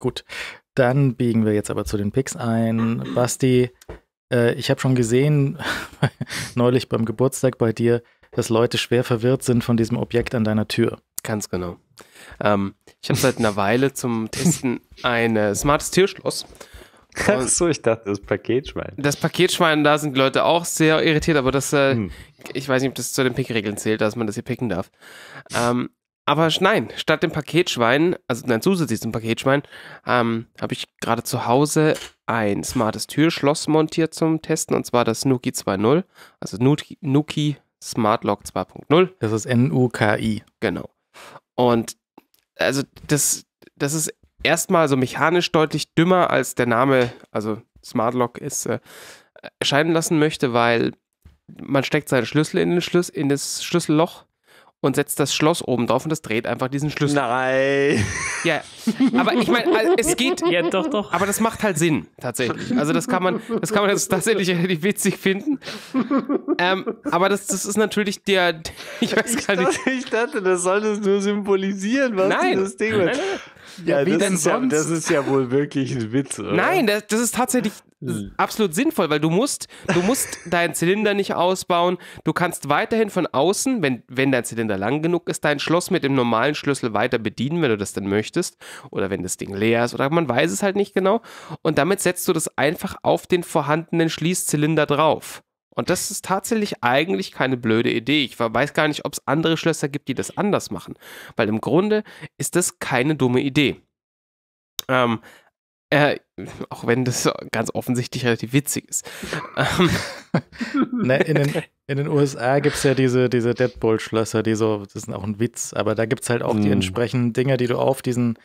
Gut, dann biegen wir jetzt aber zu den Picks ein. Basti, äh, ich habe schon gesehen, neulich beim Geburtstag bei dir, dass Leute schwer verwirrt sind von diesem Objekt an deiner Tür. Ganz genau. Ähm, ich habe seit einer Weile zum Testen ein smartes Türschloss. Achso, ich dachte, das Paketschwein. Das Paketschwein, da sind die Leute auch sehr irritiert, aber das, äh, hm. ich weiß nicht, ob das zu den Pickregeln zählt, dass man das hier picken darf. Ähm, aber nein, statt dem Paketschwein, also nein, zusätzlich zum Paketschwein, ähm, habe ich gerade zu Hause ein smartes Türschloss montiert zum Testen und zwar das Nuki 2.0, also Nuki, Smart Lock 2.0. Das ist N-U-K-I. Genau. Und also das, das ist erstmal so mechanisch deutlich dümmer als der Name, also Smart Lock ist, äh, erscheinen lassen möchte, weil man steckt seinen Schlüssel in, den Schlüs in das Schlüsselloch und setzt das Schloss oben drauf und das dreht einfach diesen Schlüssel. Nein. Ja, aber ich meine, äh, es geht. Ja, doch, doch. Aber das macht halt Sinn, tatsächlich. Also das kann man, das kann man jetzt tatsächlich relativ witzig finden. Ähm, aber das, das ist natürlich der, ich weiß gar nicht. Ich dachte, das soll das nur symbolisieren, was Nein. das Ding ist. Ja, ja, wie das denn ist sonst? Ja, das ist ja wohl wirklich ein Witz, oder? Nein, das, das ist tatsächlich hm. absolut sinnvoll, weil du musst, du musst deinen Zylinder nicht ausbauen. Du kannst weiterhin von außen, wenn, wenn dein Zylinder lang genug ist, dein Schloss mit dem normalen Schlüssel weiter bedienen, wenn du das denn möchtest. Oder wenn das Ding leer ist oder man weiß es halt nicht genau. Und damit setzt du das einfach auf den vorhandenen Schließzylinder drauf. Und das ist tatsächlich eigentlich keine blöde Idee. Ich weiß gar nicht, ob es andere Schlösser gibt, die das anders machen. Weil im Grunde ist das keine dumme Idee. Ähm, äh, auch wenn das ganz offensichtlich relativ witzig ist. Na, ne, in, den, in, den, USA gibt es ja diese, diese Deadbolt-Schlösser, die so, das ist auch ein Witz, aber da gibt es halt auch mm. die mhm. entsprechenden Dinger, die du auf diesen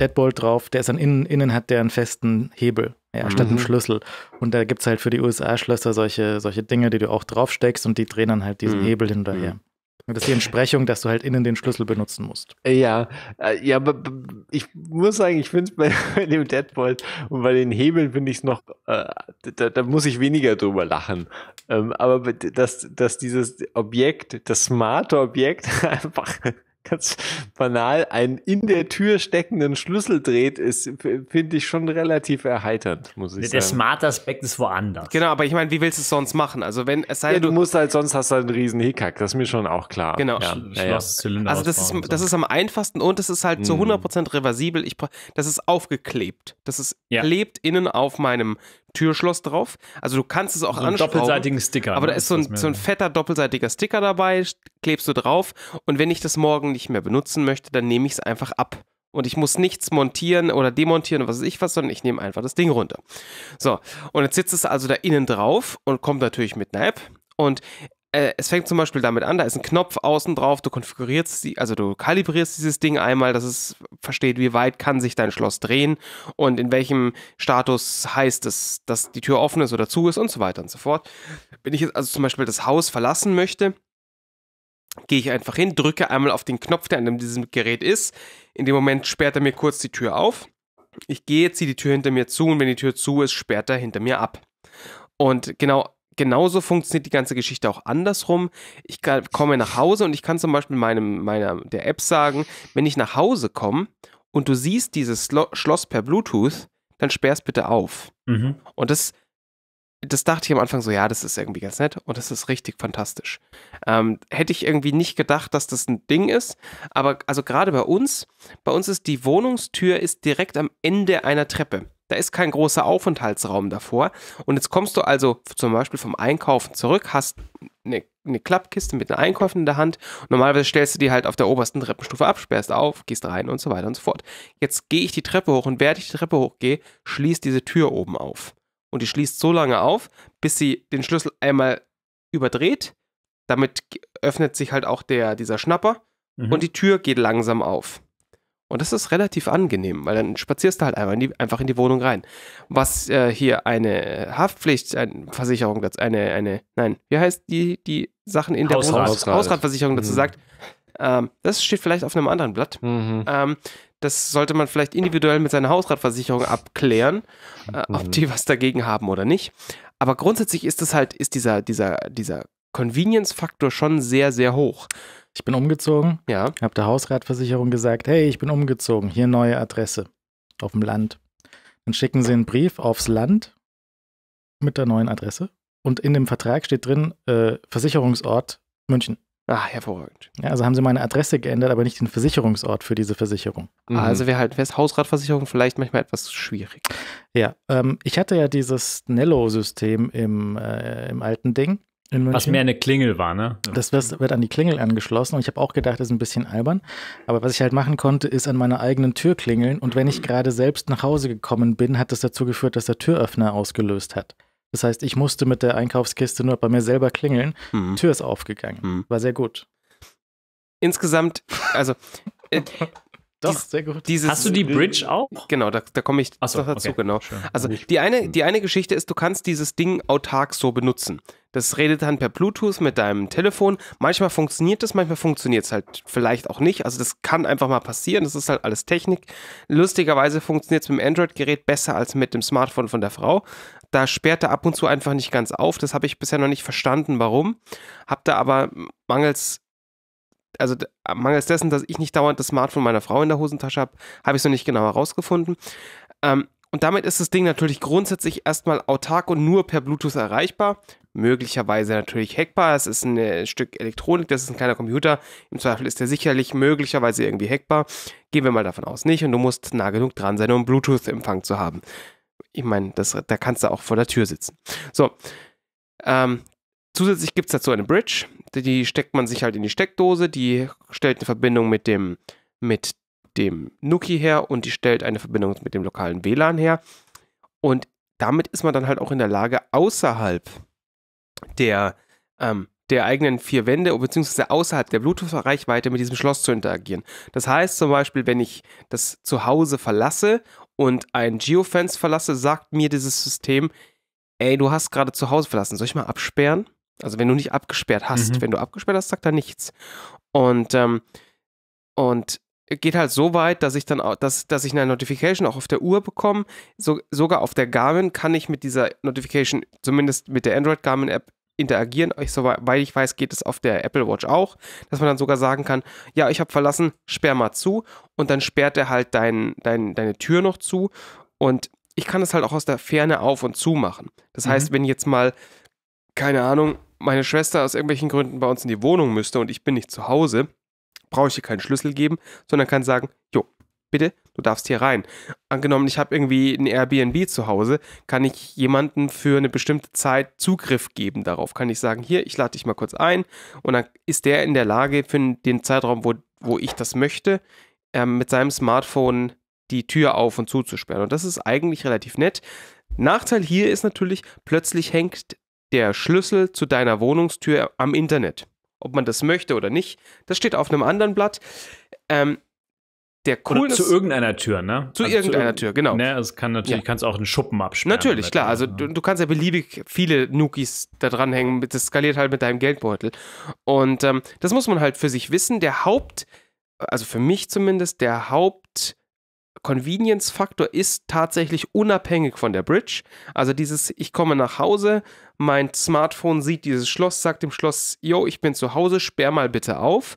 Deadbolt drauf, der ist dann innen, innen hat der einen festen Hebel, ja, statt mhm. einem Schlüssel. Und da gibt es halt für die USA-Schlösser solche, solche Dinge, die du auch draufsteckst und die drehen dann halt diesen mhm. Hebel hinterher. Mhm. Das ist die Entsprechung, dass du halt innen den Schlüssel benutzen musst. Ja, äh, ja, aber ich muss sagen, ich finde es bei, dem Deadbolt und bei den Hebeln finde ich es noch, äh, da, da, muss ich weniger drüber lachen. Ähm, aber dass, dass dieses Objekt, das smarte Objekt einfach ganz banal einen in der Tür steckenden Schlüssel dreht, ist, finde ich schon relativ erheiternd, muss ich der sagen. Der smarte Aspekt ist woanders. Genau, aber ich meine, wie willst du es sonst machen? Also wenn es sei ja, du, du musst halt sonst hast du halt einen riesen Hickhack, das ist mir schon auch klar. Genau. Ja, Sch ja, Schlosszylinder also das ist, das ist am einfachsten und es ist halt zu so hm. 100% reversibel. Ich, das ist aufgeklebt. Das ist klebt innen auf meinem Türschloss drauf. Also du kannst es auch so anschauen. Doppelseitigen Sticker. Aber da ne? ist so ein, so ein fetter doppelseitiger Sticker dabei, klebst du drauf. Und wenn ich das morgen nicht mehr benutzen möchte, dann nehme ich es einfach ab. Und ich muss nichts montieren oder demontieren, was weiß ich was, sondern ich nehme einfach das Ding runter. So, und jetzt sitzt es also da innen drauf und kommt natürlich mit einer App. Und äh, es fängt zum Beispiel damit an, da ist ein Knopf außen drauf, du konfigurierst die, also du kalibrierst dieses Ding einmal, dass es versteht, wie weit kann sich dein Schloss drehen und in welchem Status heißt es, dass die Tür offen ist oder zu ist und so weiter und so fort. Wenn ich jetzt also zum Beispiel das Haus verlassen möchte, gehe ich einfach hin, drücke einmal auf den Knopf, der an diesem Gerät ist. In dem Moment sperrt er mir kurz die Tür auf. Ich gehe, ziehe die Tür hinter mir zu und wenn die Tür zu ist, sperrt er hinter mir ab. Und genau genauso funktioniert die ganze Geschichte auch andersrum. Ich komme nach Hause und ich kann zum Beispiel meinem, meiner, der App sagen, wenn ich nach Hause komme und du siehst dieses Schloss per Bluetooth, dann sperr's bitte auf. Mhm. Und das, das dachte ich am Anfang so, ja, das ist irgendwie ganz nett und das ist richtig fantastisch. Ähm, hätte ich irgendwie nicht gedacht, dass das ein Ding ist, aber also gerade bei uns, bei uns ist die Wohnungstür ist direkt am Ende einer Treppe. Da ist kein großer Aufenthaltsraum davor. Und jetzt kommst du also zum Beispiel vom Einkaufen zurück, hast eine, eine Klappkiste mit den Einkäufen in der Hand. Normalerweise stellst du die halt auf der obersten Treppenstufe ab, sperrst auf, gehst rein und so weiter und so fort. Jetzt gehe ich die Treppe hoch und während ich die Treppe hochgehe, schließt diese Tür oben auf. Und die schließt so lange auf, bis sie den Schlüssel einmal überdreht. Damit öffnet sich halt auch der, dieser Schnapper mhm. und die Tür geht langsam auf. Und das ist relativ angenehm, weil dann spazierst du halt einfach in die, einfach in die Wohnung rein. Was äh, hier eine Haftpflichtversicherung, eine, eine, nein, wie heißt die, die Sachen in der Hausrat. Wohnung? Hausratversicherung dazu mhm. sagt, ähm, das steht vielleicht auf einem anderen Blatt. Mhm. Ähm, das sollte man vielleicht individuell mit seiner Hausratversicherung abklären, äh, ob mhm. die was dagegen haben oder nicht. Aber grundsätzlich ist es halt, ist dieser, dieser, dieser Convenience-Faktor schon sehr, sehr hoch ich bin umgezogen. Ja. Hab der Hausratversicherung gesagt, hey, ich bin umgezogen, hier neue Adresse auf dem Land. Dann schicken sie einen Brief aufs Land mit der neuen Adresse. Und in dem Vertrag steht drin, äh, Versicherungsort München. Ah, hervorragend. Ja, also haben sie meine Adresse geändert, aber nicht den Versicherungsort für diese Versicherung. Ah, mhm. Also wäre halt wär's Hausratversicherung vielleicht manchmal etwas schwierig. Ja, ähm, ich hatte ja dieses Nello-System im, äh, im alten Ding. Was mehr eine Klingel war, ne? Das wird an die Klingel angeschlossen und ich habe auch gedacht, das ist ein bisschen albern. Aber was ich halt machen konnte, ist an meiner eigenen Tür klingeln und wenn ich gerade selbst nach Hause gekommen bin, hat das dazu geführt, dass der Türöffner ausgelöst hat. Das heißt, ich musste mit der Einkaufskiste nur bei mir selber klingeln. Mhm. Tür ist aufgegangen. Mhm. War sehr gut. Insgesamt, also äh, doch, dies, sehr gut. Dieses, Hast du die Bridge auch? Genau, da, da komme ich so, dazu, okay. genau. Schön. Also die eine, hm. die eine Geschichte ist, du kannst dieses Ding autark so benutzen. Das redet dann per Bluetooth mit deinem Telefon. Manchmal funktioniert das, manchmal funktioniert es halt vielleicht auch nicht. Also das kann einfach mal passieren. Das ist halt alles Technik. Lustigerweise funktioniert es mit dem Android-Gerät besser als mit dem Smartphone von der Frau. Da sperrt er ab und zu einfach nicht ganz auf. Das habe ich bisher noch nicht verstanden, warum. Hab da aber mangels also mangels dessen, dass ich nicht dauernd das Smartphone meiner Frau in der Hosentasche habe, habe ich es noch nicht genau herausgefunden. Ähm, und damit ist das Ding natürlich grundsätzlich erstmal autark und nur per Bluetooth erreichbar. Möglicherweise natürlich hackbar. Es ist ein äh, Stück Elektronik, das ist ein kleiner Computer. Im Zweifel ist der sicherlich möglicherweise irgendwie hackbar. Gehen wir mal davon aus, nicht. Und du musst nah genug dran sein, um Bluetooth-Empfang zu haben. Ich meine, da kannst du auch vor der Tür sitzen. So, ähm, Zusätzlich gibt es dazu eine Bridge, die steckt man sich halt in die Steckdose, die stellt eine Verbindung mit dem, mit dem Nuki her und die stellt eine Verbindung mit dem lokalen WLAN her. Und damit ist man dann halt auch in der Lage, außerhalb der, ähm, der eigenen vier Wände beziehungsweise außerhalb der Bluetooth-Reichweite mit diesem Schloss zu interagieren. Das heißt zum Beispiel, wenn ich das Zuhause verlasse und ein Geofence verlasse, sagt mir dieses System, ey, du hast gerade zu Hause verlassen, soll ich mal absperren? Also wenn du nicht abgesperrt hast. Mhm. Wenn du abgesperrt hast, sagt er nichts. Und, ähm, und geht halt so weit, dass ich dann auch, dass, dass ich eine Notification auch auf der Uhr bekomme. So, sogar auf der Garmin kann ich mit dieser Notification, zumindest mit der Android Garmin App, interagieren. Ich, soweit ich weiß, geht es auf der Apple Watch auch, dass man dann sogar sagen kann, ja, ich habe verlassen, sperr mal zu. Und dann sperrt er halt dein, dein, deine Tür noch zu. Und ich kann das halt auch aus der Ferne auf und zu machen. Das mhm. heißt, wenn jetzt mal, keine Ahnung, meine Schwester aus irgendwelchen Gründen bei uns in die Wohnung müsste und ich bin nicht zu Hause, brauche ich ihr keinen Schlüssel geben, sondern kann sagen, jo, bitte, du darfst hier rein. Angenommen, ich habe irgendwie ein Airbnb zu Hause, kann ich jemanden für eine bestimmte Zeit Zugriff geben darauf. Kann ich sagen, hier, ich lade dich mal kurz ein und dann ist der in der Lage, für den Zeitraum, wo, wo ich das möchte, ähm, mit seinem Smartphone die Tür auf und zuzusperren. Und das ist eigentlich relativ nett. Nachteil hier ist natürlich, plötzlich hängt der Schlüssel zu deiner Wohnungstür am Internet. Ob man das möchte oder nicht, das steht auf einem anderen Blatt. Ähm, der Coolness, zu irgendeiner Tür, ne? Zu also irgendeiner zu irg Tür, genau. Ne, also es kann natürlich, ja. kannst auch einen Schuppen absperren. Natürlich, klar. Also ja. Ne? du, du, kannst ja beliebig viele Nukis da dranhängen. Das skaliert halt mit deinem Geldbeutel. Und ähm, das muss man halt für sich wissen. Der Haupt, also für mich zumindest, der Haupt Convenience-Faktor ist tatsächlich unabhängig von der Bridge. Also dieses, ich komme nach Hause, mein Smartphone sieht dieses Schloss, sagt dem Schloss, yo, ich bin zu Hause, sperr mal bitte auf.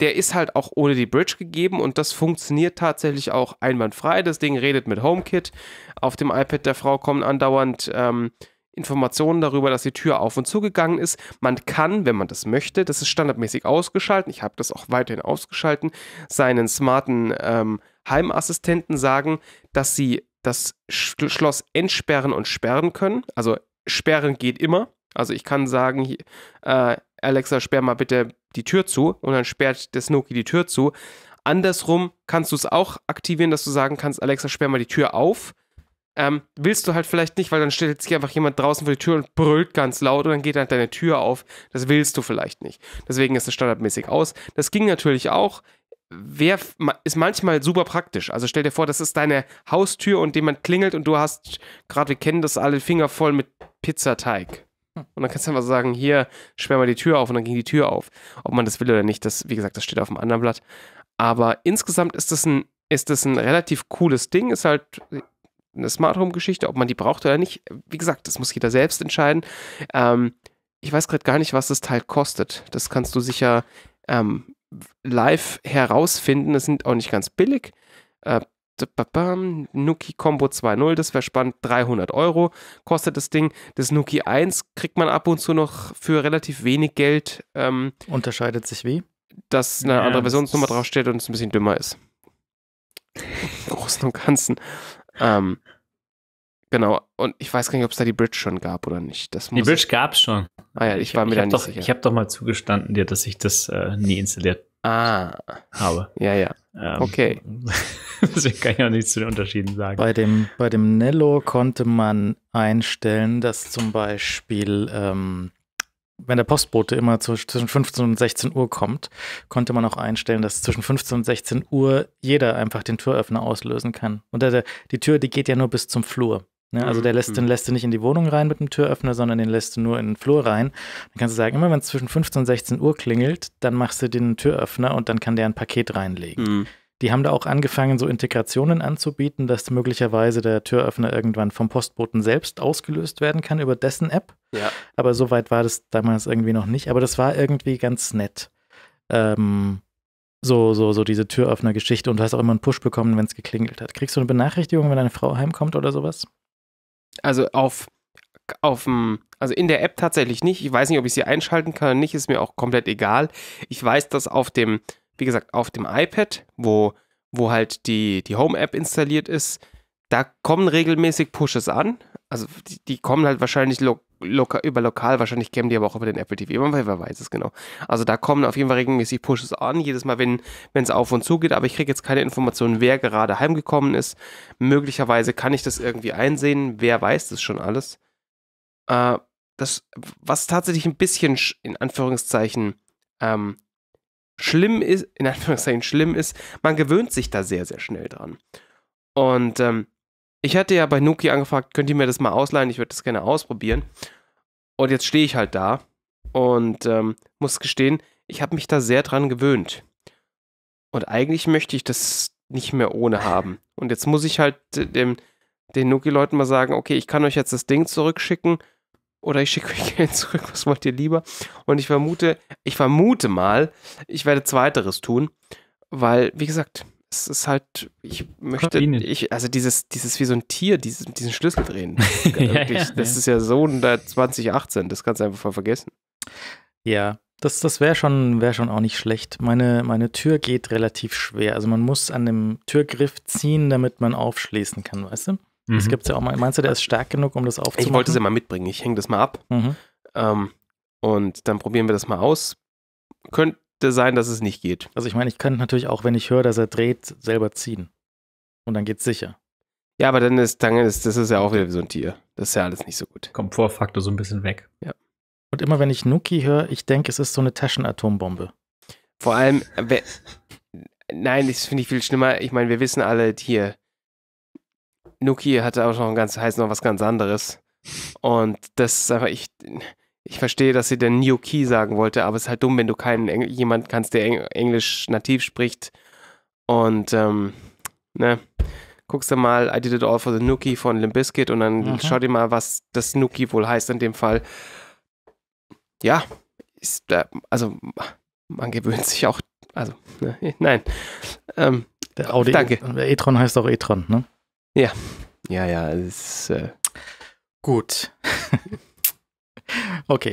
Der ist halt auch ohne die Bridge gegeben und das funktioniert tatsächlich auch einwandfrei. Das Ding redet mit HomeKit. Auf dem iPad der Frau kommen andauernd ähm, Informationen darüber, dass die Tür auf und zugegangen ist. Man kann, wenn man das möchte, das ist standardmäßig ausgeschaltet, ich habe das auch weiterhin ausgeschalten, seinen smarten ähm, Heimassistenten sagen, dass sie das Schloss entsperren und sperren können. Also sperren geht immer. Also ich kann sagen, äh, Alexa, sperr mal bitte die Tür zu und dann sperrt der Snooki die Tür zu. Andersrum kannst du es auch aktivieren, dass du sagen kannst, Alexa, sperr mal die Tür auf. Ähm, willst du halt vielleicht nicht, weil dann stellt sich einfach jemand draußen vor die Tür und brüllt ganz laut und dann geht halt deine Tür auf. Das willst du vielleicht nicht. Deswegen ist es standardmäßig aus. Das ging natürlich auch wär, ist manchmal super praktisch. Also stell dir vor, das ist deine Haustür und jemand klingelt und du hast, gerade wir kennen das alle, Finger voll mit Pizzateig. Hm. Und dann kannst du einfach sagen, hier, sperr mal die Tür auf und dann ging die Tür auf. Ob man das will oder nicht, das, wie gesagt, das steht auf einem anderen Blatt. Aber insgesamt ist das ein, ist das ein relativ cooles Ding, ist halt eine Smart Home Geschichte, ob man die braucht oder nicht. Wie gesagt, das muss jeder selbst entscheiden. Ähm, ich weiß gerade gar nicht, was das Teil kostet. Das kannst du sicher ähm, live herausfinden. Es sind auch nicht ganz billig. Äh, Nuki Combo 2.0, das wäre spannend, 300 Euro kostet das Ding. Das Nuki 1 kriegt man ab und zu noch für relativ wenig Geld. Ähm, Unterscheidet sich wie? Dass eine ja, andere Versionsnummer draufsteht und es ein bisschen dümmer ist. Im Großen und Ganzen. Ähm, genau, und ich weiß gar nicht, ob es da die Bridge schon gab oder nicht. die Bridge gab es schon. Ah ja, ich, ich war mir da nicht doch, sicher. Ich habe doch mal zugestanden dir, dass ich das äh, nie installiert Ah. Habe. Ja, ja. Ähm, okay. Deswegen kann ich auch nichts zu den Unterschieden sagen. Bei dem, bei dem Nello konnte man einstellen, dass zum Beispiel, ähm, wenn der Postbote immer zwischen 15 und 16 Uhr kommt, konnte man auch einstellen, dass zwischen 15 und 16 Uhr jeder einfach den Türöffner auslösen kann. Und die Tür, die geht ja nur bis zum Flur. Ne? Also mhm, der lässt, mhm. den lässt du nicht in die Wohnung rein mit dem Türöffner, sondern den lässt du nur in den Flur rein. Dann kannst du sagen, immer wenn es zwischen 15 und 16 Uhr klingelt, dann machst du den Türöffner und dann kann der ein Paket reinlegen. Mhm. Die haben da auch angefangen, so Integrationen anzubieten, dass möglicherweise der Türöffner irgendwann vom Postboten selbst ausgelöst werden kann über dessen App. Ja. Aber so weit war das damals irgendwie noch nicht. Aber das war irgendwie ganz nett. Ähm, so, so, so diese Türöffner-Geschichte und du hast auch immer einen Push bekommen, wenn es geklingelt hat. Kriegst du eine Benachrichtigung, wenn deine Frau heimkommt oder sowas? also auf, auf dem, also in der App tatsächlich nicht. Ich weiß nicht, ob ich sie einschalten kann oder nicht, ist mir auch komplett egal. Ich weiß, dass auf dem, wie gesagt, auf dem iPad, wo, wo halt die, die Home-App installiert ist, da kommen regelmäßig Pushes an. Also die, die kommen halt wahrscheinlich lo loka über lokal, wahrscheinlich kämen die aber auch über den Apple TV, man weiß es genau. Also da kommen auf jeden Fall regelmäßig Pushes an, jedes Mal, wenn es auf und zu geht, aber ich kriege jetzt keine Informationen, wer gerade heimgekommen ist. Möglicherweise kann ich das irgendwie einsehen, wer weiß das schon alles. Äh, das, was tatsächlich ein bisschen, in Anführungszeichen, ähm, schlimm ist, in Anführungszeichen schlimm ist, man gewöhnt sich da sehr, sehr schnell dran. Und ähm, ich hatte ja bei Nuki angefragt, könnt ihr mir das mal ausleihen? Ich würde das gerne ausprobieren. Und jetzt stehe ich halt da und ähm, muss gestehen, ich habe mich da sehr dran gewöhnt. Und eigentlich möchte ich das nicht mehr ohne haben. Und jetzt muss ich halt dem, den Nuki-Leuten mal sagen, okay, ich kann euch jetzt das Ding zurückschicken oder ich schicke euch Geld zurück, was wollt ihr lieber? Und ich vermute, ich vermute mal, ich werde zweiteres tun, weil, wie gesagt, es ist halt, ich möchte, ich, also dieses, dieses wie so ein Tier, dieses, diesen Schlüssel drehen. ja, ja, das ja. ist ja so 2018, das kannst du einfach voll vergessen. Ja, das, das wäre schon, wär schon auch nicht schlecht. Meine, meine Tür geht relativ schwer. Also man muss an dem Türgriff ziehen, damit man aufschließen kann, weißt du? Mhm. Das es ja auch mal. Meinst du, der ist stark genug, um das aufzumachen? Ich wollte es ja mal mitbringen. Ich hänge das mal ab. Mhm. Ähm, und dann probieren wir das mal aus. Könnt, sein, dass es nicht geht. Also ich meine, ich könnte natürlich auch, wenn ich höre, dass er dreht, selber ziehen. Und dann geht's sicher. Ja, aber dann ist, dann ist, das ist ja auch wieder wie so ein Tier. Das ist ja alles nicht so gut. Komfortfaktor so ein bisschen weg. Ja. Und immer wenn ich Nuki höre, ich denke, es ist so eine Taschenatombombe. Vor allem, nein, das finde ich viel schlimmer. Ich meine, wir wissen alle, hier, Nuki hatte auch schon ganz, heißt noch was ganz anderes. Und das ist einfach, ich, ich verstehe, dass sie den New Key sagen wollte, aber es ist halt dumm, wenn du keinen Engl jemand kannst, der Eng Englisch nativ spricht. Und ähm, ne, guckst du mal I Did It All for the Nuki von Limp und dann mhm. schau dir mal, was das Nuki wohl heißt in dem Fall. Ja, ist, äh, also man gewöhnt sich auch, also ne, nein. Ähm, der Audi danke. Der äh, e-tron heißt auch e-tron, ne? Ja, ja, ja, ist äh, gut. okay